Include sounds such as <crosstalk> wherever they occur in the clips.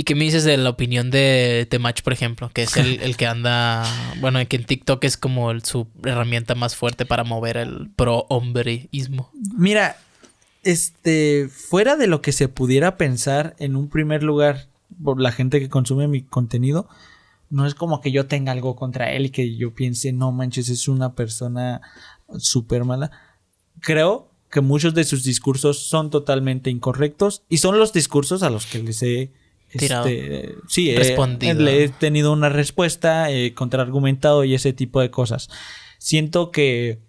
¿Y qué me dices de la opinión de Temach, por ejemplo? Que es <laughs> el, que anda, bueno, que en TikTok es como su herramienta más fuerte para mover el pro hombreísmo. Mira, este, fuera de lo que se pudiera pensar en un primer lugar por la gente que consume mi contenido, no es como que yo tenga algo contra él y que yo piense, no manches, es una persona súper mala. Creo que muchos de sus discursos son totalmente incorrectos y son los discursos a los que les he Tirado. Este, sí, eh, Respondido. le he tenido una respuesta, eh, contraargumentado y ese tipo de cosas. Siento que,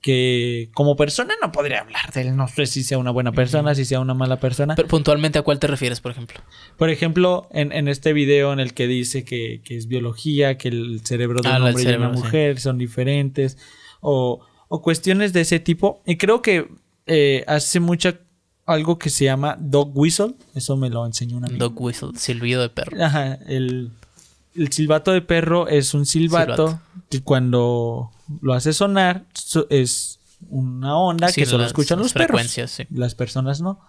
que como persona no podría hablar de él. No sé si sea una buena persona, si sea una mala persona. Pero puntualmente a cuál te refieres, por ejemplo. Por ejemplo, en, en este video en el que dice que, que es biología, que el cerebro de ah, un hombre y de una mujer son diferentes, o, o, cuestiones de ese tipo. Y creo que eh, hace mucha algo que se llama dog whistle. Eso me lo enseñó un amigo. Dog whistle, silbido de perro. Ajá, el, el silbato de perro es un silbato, que cuando lo hace sonar es una onda que solo escuchan los perros. Sí. Las personas no.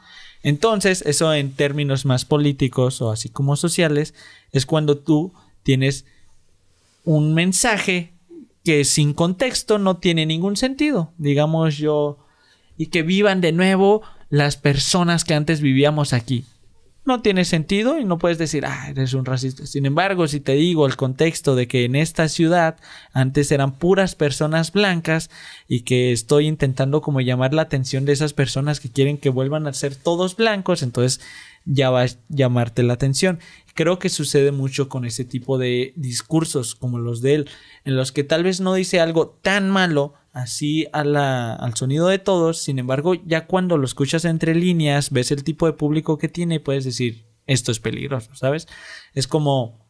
Entonces, eso en términos más políticos o así como sociales, es cuando tú tienes un mensaje que sin contexto no tiene ningún sentido. Digamos yo, y que vivan de nuevo las personas que antes vivíamos aquí. No tiene sentido y no puedes decir, ah, eres un racista. Sin embargo, si te digo el contexto de que en esta ciudad antes eran puras personas blancas y que estoy intentando como llamar la atención de esas personas que quieren que vuelvan a ser todos blancos, entonces ya va a llamarte la atención. Creo que sucede mucho con ese tipo de discursos como los de él, en los que tal vez no dice algo tan malo, así al sonido de todos. Sin embargo, ya cuando lo escuchas entre líneas, ves el tipo de público que tiene y puedes decir, esto es peligroso, ¿sabes? Es como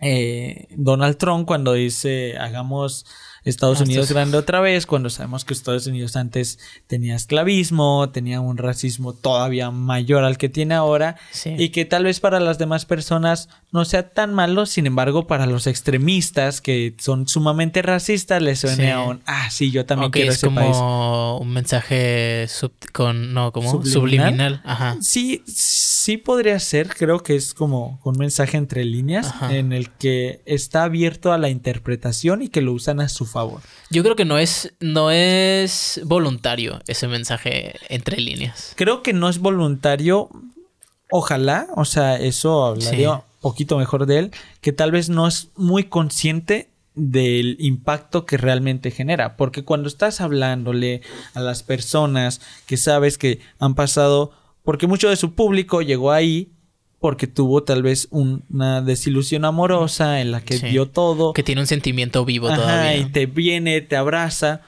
eh, Donald Trump cuando dice, hagamos Estados Unidos grande otra vez, cuando sabemos que Estados Unidos antes tenía esclavismo, tenía un racismo todavía mayor al que tiene ahora, y que tal vez para las demás personas no sea tan malo, sin embargo, para los extremistas que son sumamente racistas, les suene a un, ah, sí, yo también okay, quiero es como un mensaje con, no, como subliminal. Sí, sí podría ser, creo que es como un mensaje entre líneas en el que está abierto a la interpretación y que lo usan a su favor. Yo creo que no es, no es voluntario ese mensaje entre líneas. Creo que no es voluntario. Ojalá, o sea, eso hablaría un poquito mejor de él, que tal vez no es muy consciente del impacto que realmente genera. Porque cuando estás hablándole a las personas que sabes que han pasado, porque mucho de su público llegó ahí porque tuvo tal vez una desilusión amorosa en la que vio todo. Que tiene un sentimiento vivo todavía. Y te viene, te abraza.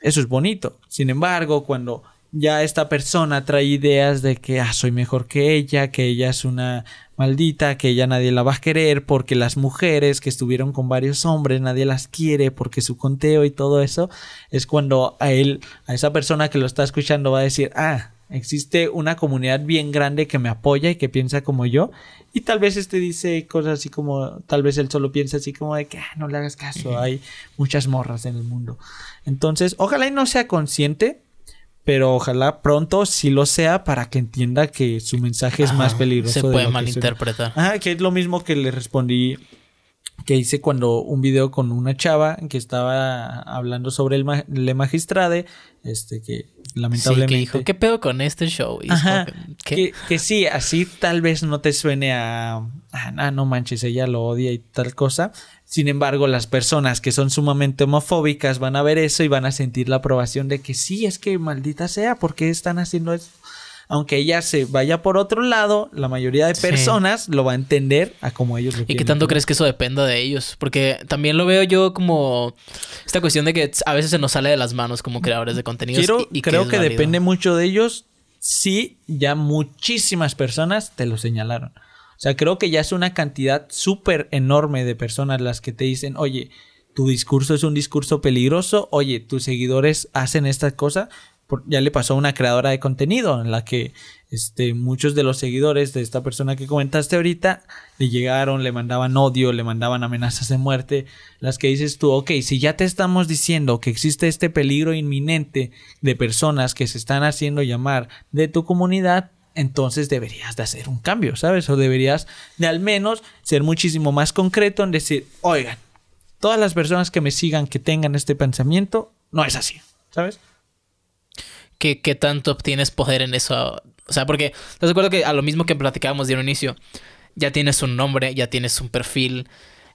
Eso es bonito. Sin embargo, cuando ya esta persona trae ideas de que ah, soy mejor que ella, que ella es una maldita, que ella nadie la va a querer, porque las mujeres que estuvieron con varios hombres nadie las quiere, porque su conteo y todo eso, es cuando a él, a esa persona que lo está escuchando va a decir, ah, Existe una comunidad bien grande que me apoya y que piensa como yo. Y tal vez este dice cosas así como, tal vez él solo piensa así como de que ah, no le hagas caso, hay muchas morras en el mundo. Entonces, ojalá y no sea consciente, pero ojalá pronto sí lo sea para que entienda que su mensaje es más ah, peligroso. Se puede malinterpretar. que es lo mismo que le respondí que hice cuando un video con una chava que estaba hablando sobre el Le Magistrade, este que lamentablemente... Sí, que dijo, ¿qué pedo con este show? que, que, sí, así tal vez no te suene a, ah, no manches, ella lo odia y tal cosa. Sin embargo, las personas que son sumamente homofóbicas van a ver eso y van a sentir la aprobación de que sí, es que maldita sea, Porque están haciendo eso aunque ella se vaya por otro lado, la mayoría de personas lo va a entender a como ellos lo ¿Y ¿Y qué tanto crees que eso dependa de ellos? Porque también lo veo yo como esta cuestión de que a veces se nos sale de las manos como creadores de contenido. creo que, depende mucho de ellos si ya muchísimas personas te lo señalaron. O sea, creo que ya es una cantidad súper enorme de personas las que te dicen, oye, tu discurso es un discurso peligroso, oye, tus seguidores hacen esta cosa, ya le pasó a una creadora de contenido en la que este, muchos de los seguidores de esta persona que comentaste ahorita le llegaron, le mandaban odio, le mandaban amenazas de muerte, las que dices tú, ok, si ya te estamos diciendo que existe este peligro inminente de personas que se están haciendo llamar de tu comunidad, entonces deberías de hacer un cambio, ¿sabes? O deberías de al menos ser muchísimo más concreto en decir, oigan, todas las personas que me sigan que tengan este pensamiento, no es así, ¿sabes? qué, qué tanto obtienes poder en eso. O sea, porque te acuerdo que a lo mismo que platicábamos de un inicio, ya tienes un nombre, ya tienes un perfil,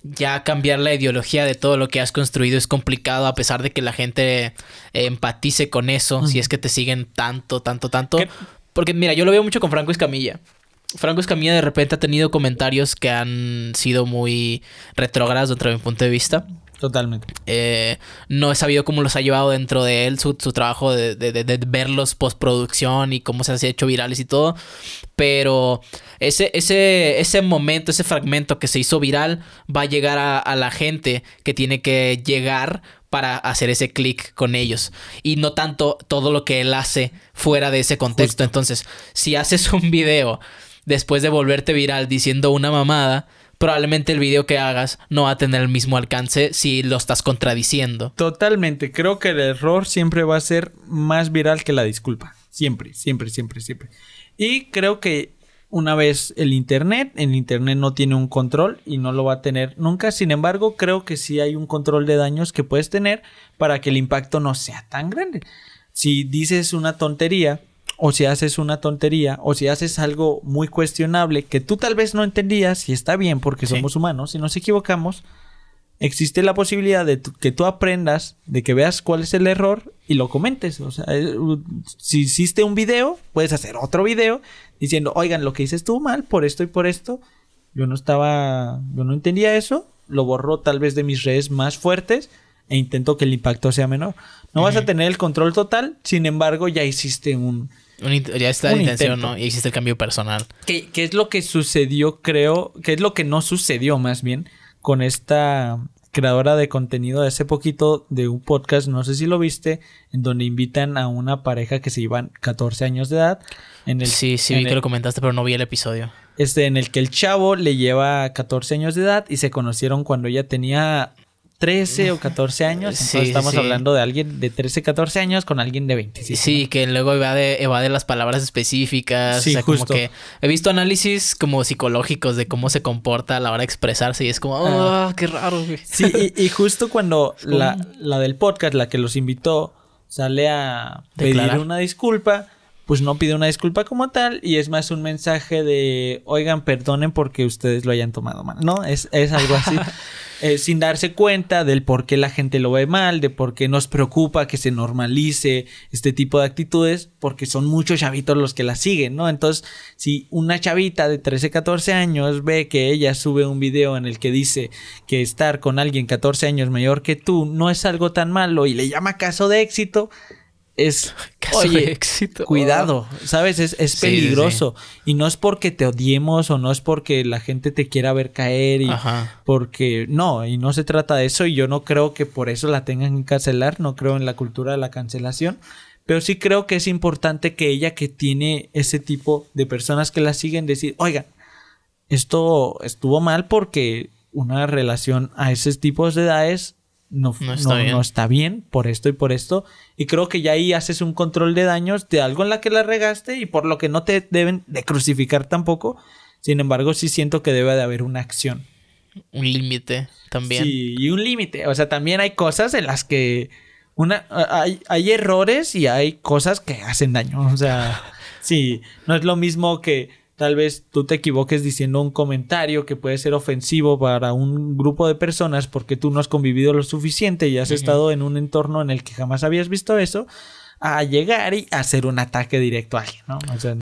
ya cambiar la ideología de todo lo que has construido es complicado, a pesar de que la gente empatice con eso, si es que te siguen tanto, tanto, tanto. Porque mira, yo lo veo mucho con Franco Escamilla. Franco Escamilla de repente ha tenido comentarios que han sido muy retrógrados dentro de mi punto de vista. Totalmente. Eh, no he sabido cómo los ha llevado dentro de él, su, trabajo de, de, verlos postproducción y cómo se han hecho virales y todo. Pero ese, ese, ese momento, ese fragmento que se hizo viral va a llegar a, la gente que tiene que llegar para hacer ese clic con ellos y no tanto todo lo que él hace fuera de ese contexto. Entonces, si haces un video después de volverte viral diciendo una mamada, probablemente el video que hagas no va a tener el mismo alcance si lo estás contradiciendo. Totalmente, creo que el error siempre va a ser más viral que la disculpa. Siempre, siempre, siempre, siempre. Y creo que una vez el Internet, el Internet no tiene un control y no lo va a tener nunca. Sin embargo, creo que sí hay un control de daños que puedes tener para que el impacto no sea tan grande. Si dices una tontería o si haces una tontería, o si haces algo muy cuestionable que tú tal vez no entendías, y está bien porque somos humanos y nos equivocamos, existe la posibilidad de que tú aprendas, de que veas cuál es el error y lo comentes. O sea, eh, si hiciste un video, puedes hacer otro video diciendo, oigan, lo que hice estuvo mal por esto y por esto. Yo no estaba, yo no entendía eso, lo borro tal vez de mis redes más fuertes e intento que el impacto sea menor. No vas a tener el control total, sin embargo, ya hiciste un, ya está la intención, ¿no? Y existe el cambio personal. ¿Qué, es lo que sucedió, creo? ¿Qué es lo que no sucedió, más bien, con esta creadora de contenido de hace poquito de un podcast, no sé si lo viste, en donde invitan a una pareja que se llevan 14 años de edad. En sí, sí, vi que lo comentaste, pero no vi el episodio. Este, en el que el chavo le lleva 14 años de edad y se conocieron cuando ella tenía 13 o 14 años. estamos hablando de alguien de 13, 14 años con alguien de 25. Sí, que luego evade, las palabras específicas. Sí, justo. como que he visto análisis como psicológicos de cómo se comporta a la hora de expresarse y es como, ¡ah, ah qué raro, Sí, y, justo cuando <laughs> la, la, del podcast, la que los invitó, sale a pedir una disculpa pues no pide una disculpa como tal y es más un mensaje de, oigan, perdonen porque ustedes lo hayan tomado mal, ¿no? Es, algo así. <laughs> Eh, sin darse cuenta del por qué la gente lo ve mal, de por qué nos preocupa que se normalice este tipo de actitudes, porque son muchos chavitos los que la siguen, ¿no? Entonces, si una chavita de 13, 14 años ve que ella sube un video en el que dice que estar con alguien 14 años mayor que tú no es algo tan malo y le llama caso de éxito, es <laughs> oye, éxito. cuidado, ¿sabes? Es, peligroso. Y no es porque te odiemos o no es porque la gente te quiera ver caer y porque no, y no se trata de eso. Y yo no creo que por eso la tengan que cancelar, no creo en la cultura de la cancelación. Pero sí creo que es importante que ella que tiene ese tipo de personas que la siguen decir, oiga, esto estuvo mal porque una relación a esos tipos de edades no, está bien por esto y por esto. Y creo que ya ahí haces un control de daños de algo en la que la regaste y por lo que no te deben de crucificar tampoco. Sin embargo, sí siento que debe de haber una acción. Un límite también. Sí, y un límite. O sea, también hay cosas en las que una, hay, hay errores y hay cosas que hacen daño. O sea, <laughs> sí, no es lo mismo que Tal vez tú te equivoques diciendo un comentario que puede ser ofensivo para un grupo de personas porque tú no has convivido lo suficiente y has estado en un entorno en el que jamás habías visto eso, a llegar y hacer un ataque directo a alguien, ¿no? O sea,